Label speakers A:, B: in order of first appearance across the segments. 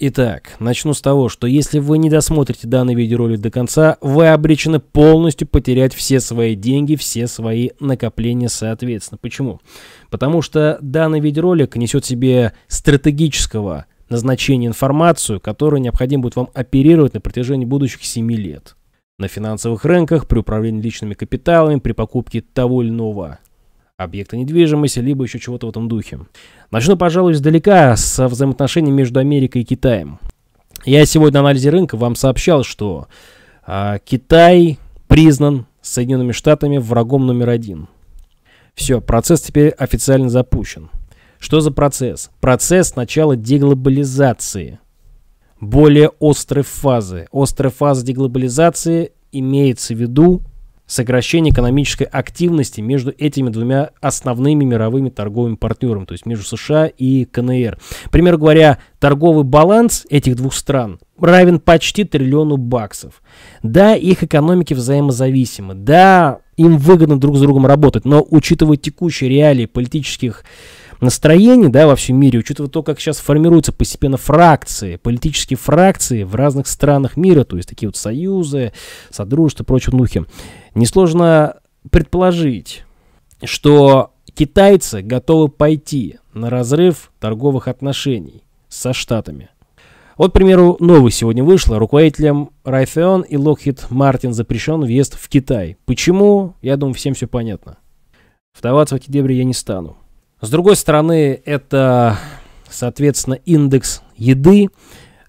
A: Итак, начну с того, что если вы не досмотрите данный видеоролик до конца, вы обречены полностью потерять все свои деньги, все свои накопления соответственно. Почему? Потому что данный видеоролик несет в себе стратегического назначения информацию, которую необходимо будет вам оперировать на протяжении будущих 7 лет на финансовых рынках, при управлении личными капиталами, при покупке того или иного объекта недвижимости, либо еще чего-то в этом духе. Начну, пожалуй, издалека со взаимоотношений между Америкой и Китаем. Я сегодня на анализе рынка вам сообщал, что э, Китай признан Соединенными Штатами врагом номер один. Все, процесс теперь официально запущен. Что за процесс? Процесс начала деглобализации. Более острой фазы. Острая фаза деглобализации имеется в виду сокращение экономической активности между этими двумя основными мировыми торговыми партнерами, то есть между США и КНР. Пример говоря, торговый баланс этих двух стран равен почти триллиону баксов. Да, их экономики взаимозависимы, да, им выгодно друг с другом работать, но учитывая текущие реалии политических настроений да, во всем мире, учитывая то, как сейчас формируются постепенно фракции, политические фракции в разных странах мира, то есть такие вот союзы, содружества и прочие внухи. Несложно предположить, что китайцы готовы пойти на разрыв торговых отношений со Штатами. Вот, к примеру, новость сегодня вышла. Руководителям Raytheon и Lockheed Martin запрещен въезд в Китай. Почему? Я думаю, всем все понятно. Вдаваться в эти дебри я не стану. С другой стороны, это, соответственно, индекс еды.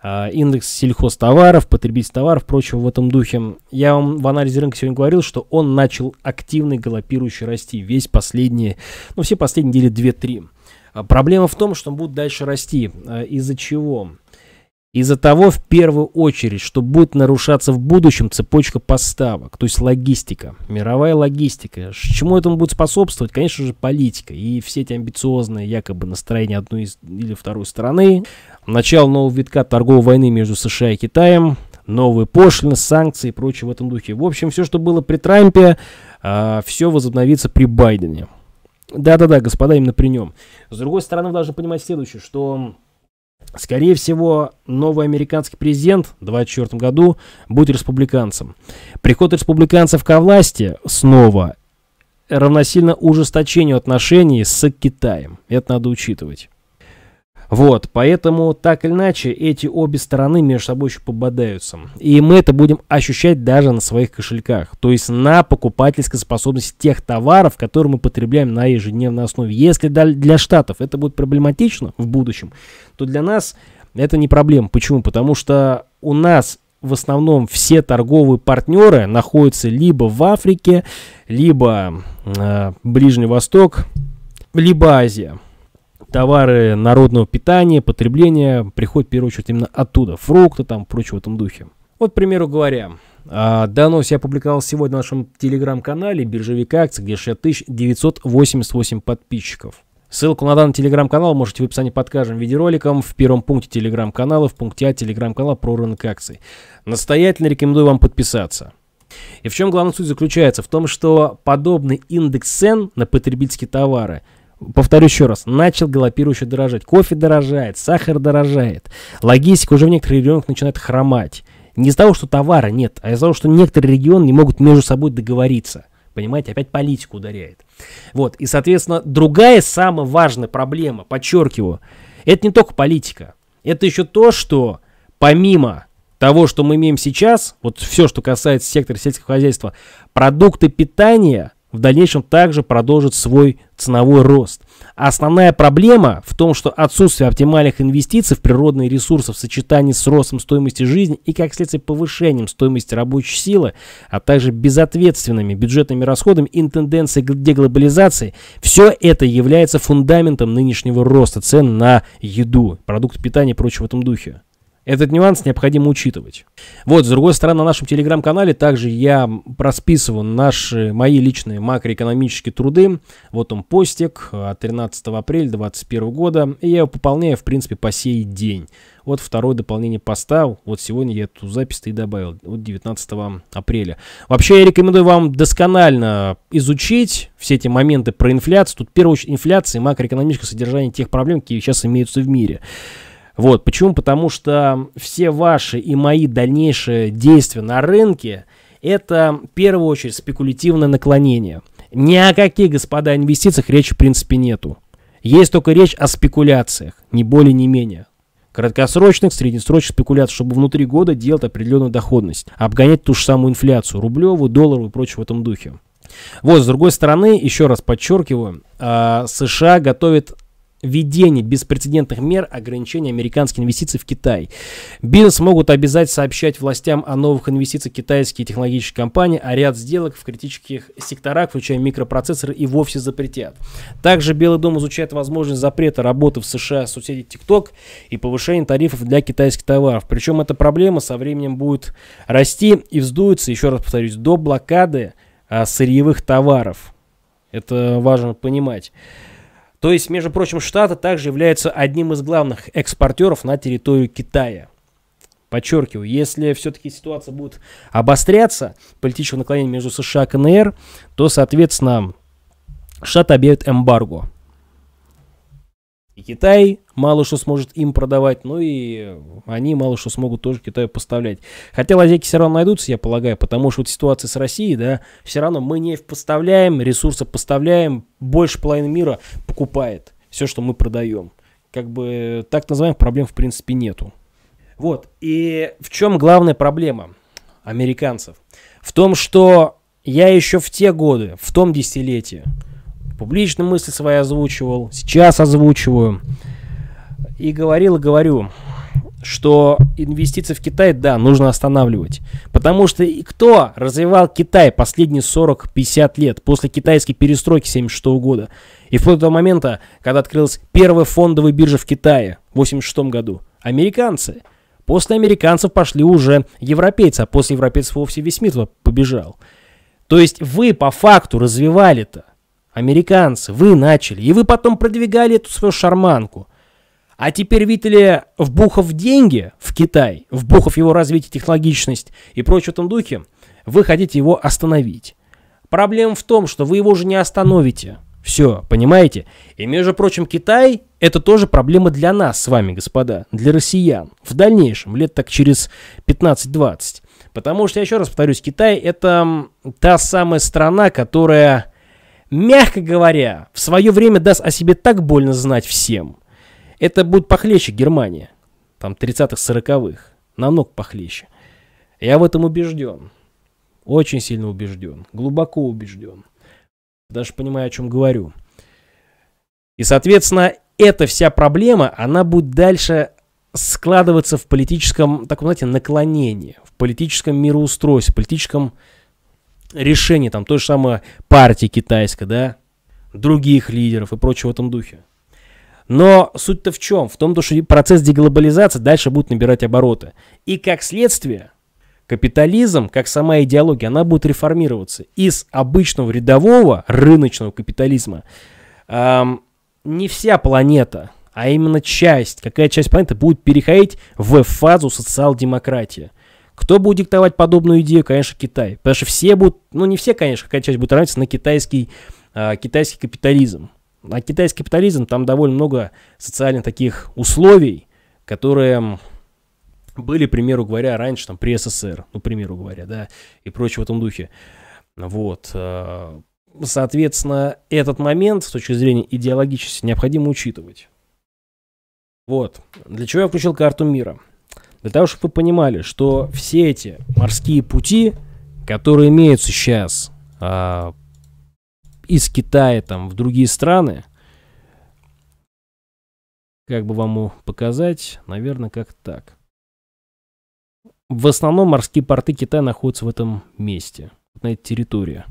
A: А, индекс сельхозтоваров, потребитель товаров, прочего в этом духе. Я вам в анализе рынка сегодня говорил, что он начал активный, галопирующий расти весь последние, ну все последние недели 2-3. А, проблема в том, что он будет дальше расти. А, из-за чего? Из-за того, в первую очередь, что будет нарушаться в будущем цепочка поставок, то есть логистика, мировая логистика. Чему этому будет способствовать? Конечно же, политика и все эти амбициозные якобы настроения одной из, или второй стороны. Начало нового витка торговой войны между США и Китаем, новые пошлины, санкции и прочее в этом духе. В общем, все, что было при Трампе, а, все возобновится при Байдене. Да-да-да, господа, именно при нем. С другой стороны, вы должны понимать следующее, что, скорее всего, новый американский президент в 2024 году будет республиканцем. Приход республиканцев ко власти снова равносильно ужесточению отношений с Китаем. Это надо учитывать. Вот, поэтому так или иначе эти обе стороны между собой еще пободаются. И мы это будем ощущать даже на своих кошельках, то есть на покупательской способности тех товаров, которые мы потребляем на ежедневной основе. Если для Штатов это будет проблематично в будущем, то для нас это не проблема. Почему? Потому что у нас в основном все торговые партнеры находятся либо в Африке, либо э, Ближний Восток, либо Азия товары народного питания, потребления приходят в первую очередь именно оттуда. Фрукты там, прочее в этом духе. Вот, к примеру говоря, а, донос я опубликовал сегодня на нашем телеграм-канале «Биржевик акций», где 6988 подписчиков. Ссылку на данный телеграм-канал можете в описании под каждым видеороликом, в первом пункте телеграм-канала, в пункте А телеграм-канала про рынок акций. Настоятельно рекомендую вам подписаться. И в чем главная суть заключается? В том, что подобный индекс цен на потребительские товары – повторю еще раз, начал галопирующе дорожать. Кофе дорожает, сахар дорожает. Логистика уже в некоторых регионах начинает хромать. Не из-за того, что товара нет, а из-за того, что некоторые регионы не могут между собой договориться. Понимаете, опять политику ударяет. Вот, и, соответственно, другая самая важная проблема, подчеркиваю, это не только политика. Это еще то, что помимо того, что мы имеем сейчас, вот все, что касается сектора сельского хозяйства, продукты питания – в дальнейшем также продолжит свой ценовой рост. Основная проблема в том, что отсутствие оптимальных инвестиций в природные ресурсы в сочетании с ростом стоимости жизни и, как следствие, повышением стоимости рабочей силы, а также безответственными бюджетными расходами и тенденцией деглобализации, все это является фундаментом нынешнего роста цен на еду, продукты питания и прочее в этом духе. Этот нюанс необходимо учитывать. Вот, с другой стороны, на нашем телеграм-канале также я просписываю наши, мои личные макроэкономические труды. Вот он постик а, от 13 апреля 2021 года. И я его пополняю, в принципе, по сей день. Вот второе дополнение поставил, Вот сегодня я эту запись-то и добавил. Вот 19 апреля. Вообще я рекомендую вам досконально изучить все эти моменты про инфляцию. Тут в первую очередь инфляция и макроэкономическое содержание тех проблем, какие сейчас имеются в мире. Вот, почему? Потому что все ваши и мои дальнейшие действия на рынке – это, в первую очередь, спекулятивное наклонение. Ни о каких, господа, инвестициях речи, в принципе, нету. Есть только речь о спекуляциях, ни более, ни менее. Краткосрочных, среднесрочных спекуляций, чтобы внутри года делать определенную доходность, обгонять ту же самую инфляцию, рублевую, долларовую и прочее в этом духе. Вот, с другой стороны, еще раз подчеркиваю, а, США готовит введение беспрецедентных мер ограничения американских инвестиций в Китай. Бизнес могут обязать сообщать властям о новых инвестициях китайские технологические компании, а ряд сделок в критических секторах, включая микропроцессоры, и вовсе запретят. Также Белый дом изучает возможность запрета работы в США соцсети TikTok и повышения тарифов для китайских товаров. Причем эта проблема со временем будет расти и вздуется, еще раз повторюсь, до блокады а, сырьевых товаров. Это важно понимать. То есть, между прочим, Штаты также являются одним из главных экспортеров на территорию Китая. Подчеркиваю, если все-таки ситуация будет обостряться, политическое наклонение между США и КНР, то, соответственно, Штаты объявят эмбарго. И Китай мало что сможет им продавать, ну и они мало что смогут тоже Китаю поставлять. Хотя лазейки все равно найдутся, я полагаю, потому что вот ситуация с Россией, да, все равно мы нефть поставляем, ресурсы поставляем, больше половины мира покупает все, что мы продаем. Как бы так называемых проблем в принципе нету. Вот, и в чем главная проблема американцев? В том, что я еще в те годы, в том десятилетии, публично мысли свои озвучивал, сейчас озвучиваю и говорил и говорю, что инвестиции в Китай, да, нужно останавливать. Потому что и кто развивал Китай последние 40-50 лет после китайской перестройки 76 года? И вплоть до того момента, когда открылась первая фондовая биржа в Китае в 86 году. Американцы. После американцев пошли уже европейцы, а после европейцев вовсе весь мир побежал. То есть вы по факту развивали-то американцы, вы начали, и вы потом продвигали эту свою шарманку. А теперь Виттеле вбухав деньги в Китай, вбухав его развитие, технологичность и прочее в этом духе, вы хотите его остановить. Проблема в том, что вы его уже не остановите. Все, понимаете? И, между прочим, Китай – это тоже проблема для нас с вами, господа, для россиян. В дальнейшем, лет так через 15-20. Потому что, я еще раз повторюсь, Китай – это та самая страна, которая, мягко говоря, в свое время даст о себе так больно знать всем. Это будет похлеще Германия, там 30-х, 40-х, намного похлеще. Я в этом убежден, очень сильно убежден, глубоко убежден. Даже понимаю, о чем говорю. И, соответственно, эта вся проблема, она будет дальше складываться в политическом, таком, знаете, наклонении, в политическом мироустройстве, в политическом решении, там, той же самой партии китайской, да, других лидеров и прочего в этом духе. Но суть-то в чем? В том, что процесс деглобализации дальше будет набирать обороты. И как следствие, капитализм, как сама идеология, она будет реформироваться из обычного рядового рыночного капитализма. Эм, не вся планета, а именно часть, какая часть планеты будет переходить в фазу социал-демократии. Кто будет диктовать подобную идею? Конечно, Китай. Потому что все будут, ну не все, конечно, какая часть будет равняться на китайский, э, китайский капитализм. А китайский капитализм, там довольно много социально таких условий, которые были, к примеру говоря, раньше там при СССР, ну, к примеру говоря, да, и прочее в этом духе. Вот. Э, соответственно, этот момент с точки зрения идеологичности необходимо учитывать. Вот. Для чего я включил карту мира? Для того, чтобы вы понимали, что все эти морские пути, которые имеются сейчас а, из Китая там в другие страны. Как бы вам показать? Наверное, как так. В основном морские порты Китая находятся в этом месте, на этой территории.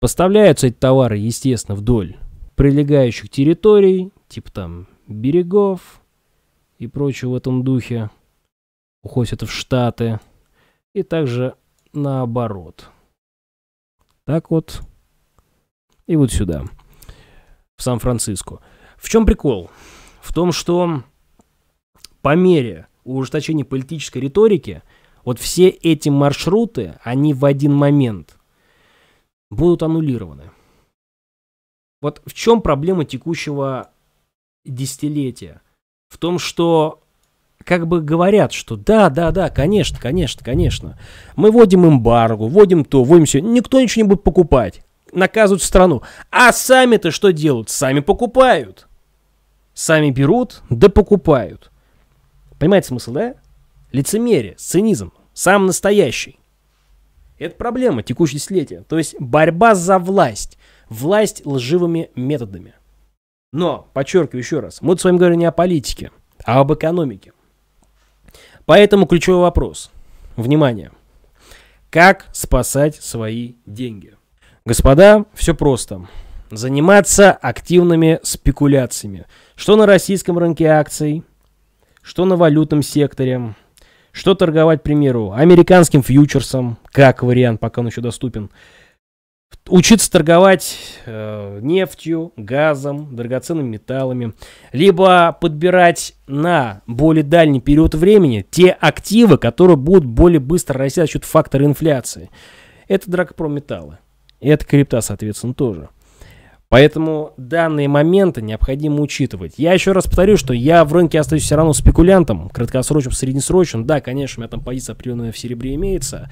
A: Поставляются эти товары, естественно, вдоль прилегающих территорий, типа там берегов и прочего в этом духе. Уходят в Штаты. И также наоборот. Так вот и вот сюда, в Сан-Франциско. В чем прикол? В том, что по мере ужесточения политической риторики, вот все эти маршруты, они в один момент будут аннулированы. Вот в чем проблема текущего десятилетия? В том, что как бы говорят, что да, да, да, конечно, конечно, конечно. Мы вводим эмбарго, вводим то, вводим все. Никто ничего не будет покупать наказывают страну. А сами-то что делают? Сами покупают. Сами берут, да покупают. Понимаете смысл, да? Лицемерие, цинизм, сам настоящий. Это проблема текущей десятилетия. То есть борьба за власть. Власть лживыми методами. Но, подчеркиваю еще раз, мы с вами говорим не о политике, а об экономике. Поэтому ключевой вопрос. Внимание. Как спасать свои деньги? Господа, все просто. Заниматься активными спекуляциями. Что на российском рынке акций, что на валютном секторе, что торговать, к примеру, американским фьючерсом, как вариант, пока он еще доступен. Учиться торговать э, нефтью, газом, драгоценными металлами. Либо подбирать на более дальний период времени те активы, которые будут более быстро расти за счет фактора инфляции. Это металлы. И эта крипта, соответственно, тоже. Поэтому данные моменты необходимо учитывать. Я еще раз повторю, что я в рынке остаюсь все равно спекулянтом, краткосрочным, среднесрочным. Да, конечно, у меня там позиция определенная в серебре имеется.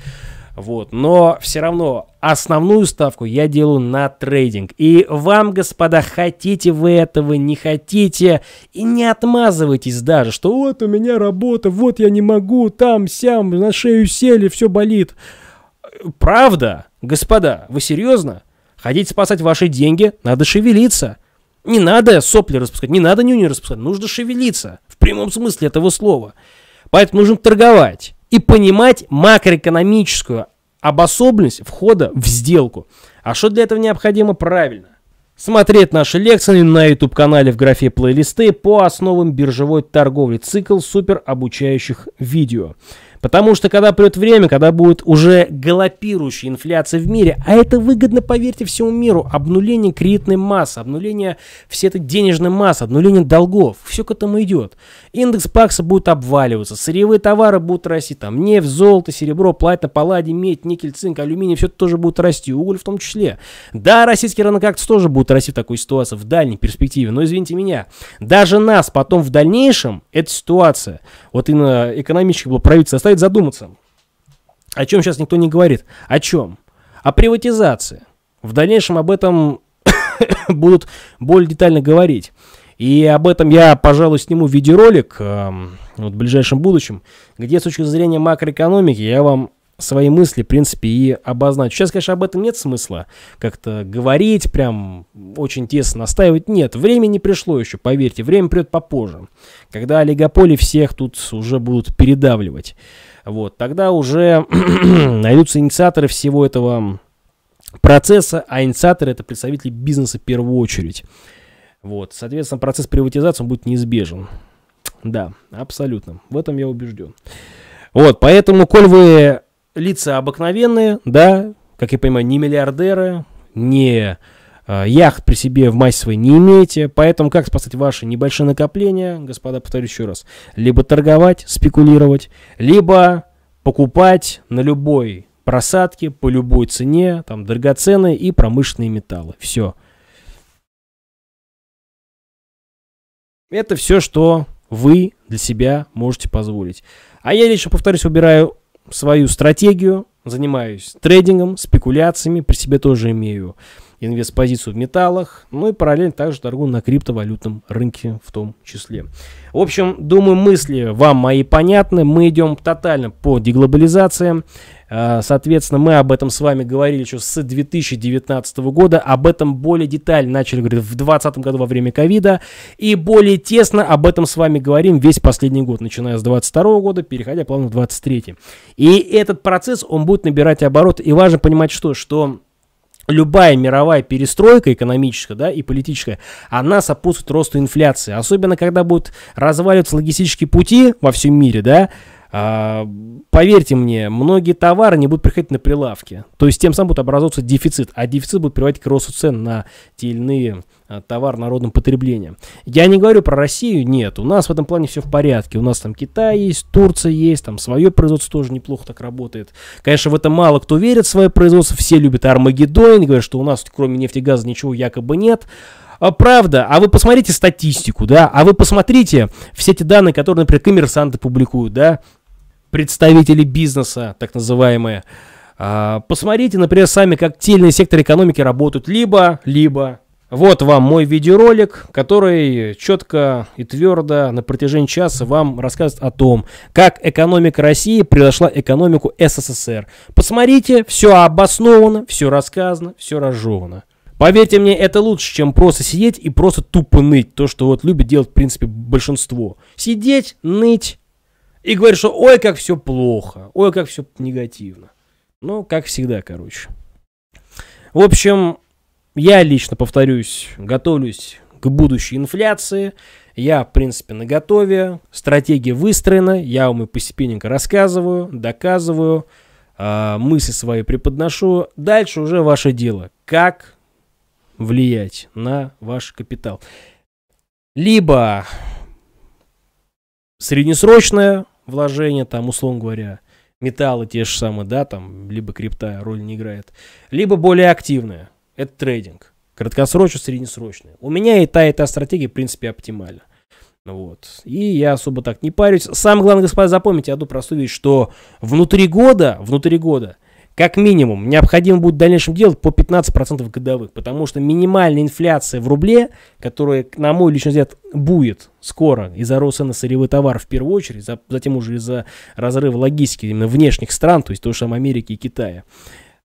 A: Вот, но все равно основную ставку я делаю на трейдинг. И вам, господа, хотите вы этого, не хотите, и не отмазывайтесь даже, что вот у меня работа, вот я не могу, там, сям, на шею сели, все болит. Правда? «Господа, вы серьезно? Хотите спасать ваши деньги? Надо шевелиться. Не надо сопли распускать, не надо нюни распускать, нужно шевелиться. В прямом смысле этого слова. Поэтому нужно торговать и понимать макроэкономическую обособленность входа в сделку. А что для этого необходимо? Правильно. Смотреть наши лекции на YouTube-канале в графе плейлисты по основам биржевой торговли. Цикл супер обучающих видео. Потому что когда придет время, когда будет уже галопирующая инфляция в мире, а это выгодно, поверьте, всему миру, обнуление кредитной массы, обнуление всей этой денежной массы, обнуление долгов, все к этому идет. Индекс ПАКСа будет обваливаться, сырьевые товары будут расти, там нефть, золото, серебро, платина, палладий, медь, никель, цинк, алюминий, все это тоже будет расти, уголь в том числе. Да, российский рынок акций тоже будет расти в такой ситуации в дальней перспективе, но извините меня, даже нас потом в дальнейшем эта ситуация, вот именно экономически было правительство заставит задуматься. О чем сейчас никто не говорит. О чем? О приватизации. В дальнейшем об этом будут более детально говорить. И об этом я, пожалуй, сниму видеоролик э, вот в ближайшем будущем, где с точки зрения макроэкономики я вам свои мысли, в принципе, и обозначу. Сейчас, конечно, об этом нет смысла как-то говорить, прям очень тесно настаивать. Нет, время не пришло еще, поверьте. Время придет попозже, когда олигополи всех тут уже будут передавливать. Вот, тогда уже найдутся инициаторы всего этого процесса, а инициаторы это представители бизнеса в первую очередь. Вот, соответственно, процесс приватизации он будет неизбежен. Да, абсолютно. В этом я убежден. Вот, поэтому, коль вы лица обыкновенные, да, как я понимаю, не миллиардеры, не э, яхт при себе в массе своей не имеете, поэтому как спасать ваши небольшие накопления, господа, повторю еще раз, либо торговать, спекулировать, либо покупать на любой просадке, по любой цене, там, драгоценные и промышленные металлы. Все. Это все, что вы для себя можете позволить. А я лично, повторюсь, убираю свою стратегию, занимаюсь трейдингом, спекуляциями, при себе тоже имею инвестпозицию в металлах, ну и параллельно также торгую на криптовалютном рынке в том числе. В общем, думаю, мысли вам мои понятны. Мы идем тотально по деглобализациям. А, соответственно, мы об этом с вами говорили еще с 2019 года. Об этом более детально начали говорить в 2020 году во время ковида. И более тесно об этом с вами говорим весь последний год, начиная с 2022 года, переходя плавно в 2023. И этот процесс, он будет набирать оборот. И важно понимать, что, что любая мировая перестройка экономическая да, и политическая, она сопутствует росту инфляции. Особенно, когда будут разваливаться логистические пути во всем мире, да, а, поверьте мне, многие товары не будут приходить на прилавки. То есть тем самым будет образовываться дефицит. А дефицит будет приводить к росту цен на те или иные а, товар народным потреблением. Я не говорю про Россию, нет, у нас в этом плане все в порядке. У нас там Китай есть, Турция есть, там свое производство тоже неплохо так работает. Конечно, в это мало кто верит свое производство, все любят Армагеддон, говорят, что у нас кроме нефти и газа ничего якобы нет. А, правда, а вы посмотрите статистику, да, а вы посмотрите все эти данные, которые, например, коммерсанты публикуют, да, представители бизнеса, так называемые. А, посмотрите, например, сами, как тельные секторы экономики работают. Либо, либо. Вот вам мой видеоролик, который четко и твердо на протяжении часа вам расскажет о том, как экономика России превзошла экономику СССР. Посмотрите, все обосновано, все рассказано, все разжевано. Поверьте мне, это лучше, чем просто сидеть и просто тупо ныть. То, что вот любит делать, в принципе, большинство. Сидеть, ныть, и говорит, что ой, как все плохо, ой, как все негативно. Ну, как всегда, короче. В общем, я лично, повторюсь, готовлюсь к будущей инфляции. Я, в принципе, на готове. Стратегия выстроена. Я вам и постепенненько рассказываю, доказываю. Э, мысли свои преподношу. Дальше уже ваше дело. Как влиять на ваш капитал. Либо среднесрочная вложения, там, условно говоря, металлы те же самые, да, там, либо крипта роль не играет, либо более активная, это трейдинг, краткосрочный, среднесрочный. У меня и та, и та стратегия, в принципе, оптимальна. Ну вот. И я особо так не парюсь. Самое главное, господа, запомните одну простую вещь, что внутри года, внутри года – как минимум, необходимо будет в дальнейшем делать по 15% годовых, потому что минимальная инфляция в рубле, которая, на мой личный взгляд, будет скоро из-за роста на сырьевой товар в первую очередь, за, затем уже из-за разрыва логистики именно внешних стран, то есть той же самой Америки и Китая,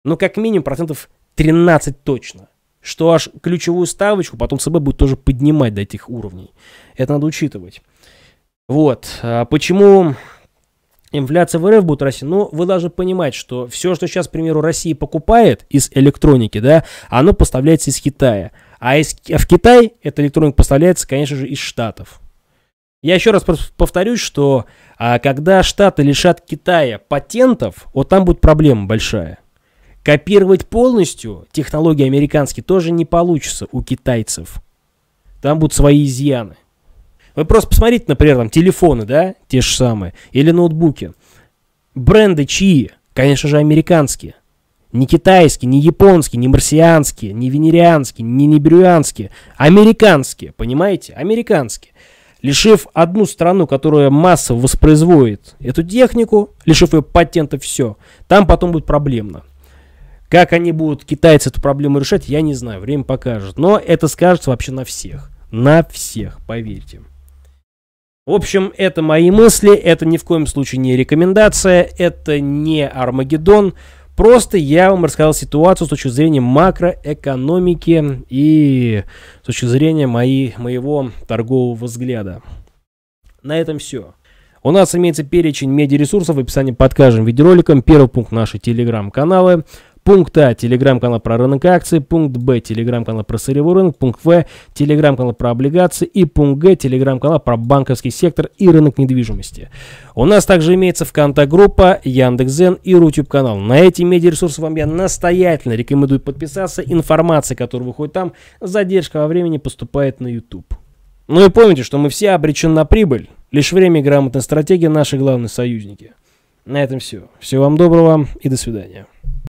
A: но как минимум процентов 13 точно, что аж ключевую ставочку потом СБ будет тоже поднимать до этих уровней. Это надо учитывать. Вот. А почему Инфляция в РФ будет расти. Но вы должны понимать, что все, что сейчас, к примеру, Россия покупает из электроники, да, оно поставляется из Китая. А, из, а в Китай эта электроника поставляется, конечно же, из Штатов. Я еще раз повторюсь, что а, когда Штаты лишат Китая патентов, вот там будет проблема большая. Копировать полностью технологии американские тоже не получится у китайцев. Там будут свои изъяны. Вы просто посмотрите, например, там телефоны, да, те же самые, или ноутбуки. Бренды чьи? Конечно же, американские. Не китайские, не японские, не марсианские, не венерианские, не небрюанские. Американские, понимаете? Американские. Лишив одну страну, которая массово воспроизводит эту технику, лишив ее патента, все. Там потом будет проблемно. Как они будут, китайцы, эту проблему решать, я не знаю, время покажет. Но это скажется вообще на всех. На всех, поверьте. В общем, это мои мысли, это ни в коем случае не рекомендация, это не Армагеддон. Просто я вам рассказал ситуацию с точки зрения макроэкономики и с точки зрения моей, моего торгового взгляда. На этом все. У нас имеется перечень медиаресурсов в описании под каждым видеороликом. Первый пункт наши телеграм-каналы. Пункт А – телеграм-канал про рынок акций, пункт Б – телеграм-канал про сырьевой рынок, пункт В – телеграм-канал про облигации и пункт Г – телеграм-канал про банковский сектор и рынок недвижимости. У нас также имеется ВКонтакт-группа, Яндекс.Зен и Рутюб-канал. На эти медиаресурсы вам я настоятельно рекомендую подписаться. Информация, которая выходит там, задержка во времени поступает на YouTube. Ну и помните, что мы все обречены на прибыль. Лишь время и грамотная стратегия – наши главные союзники. На этом все. Всего вам доброго и до свидания.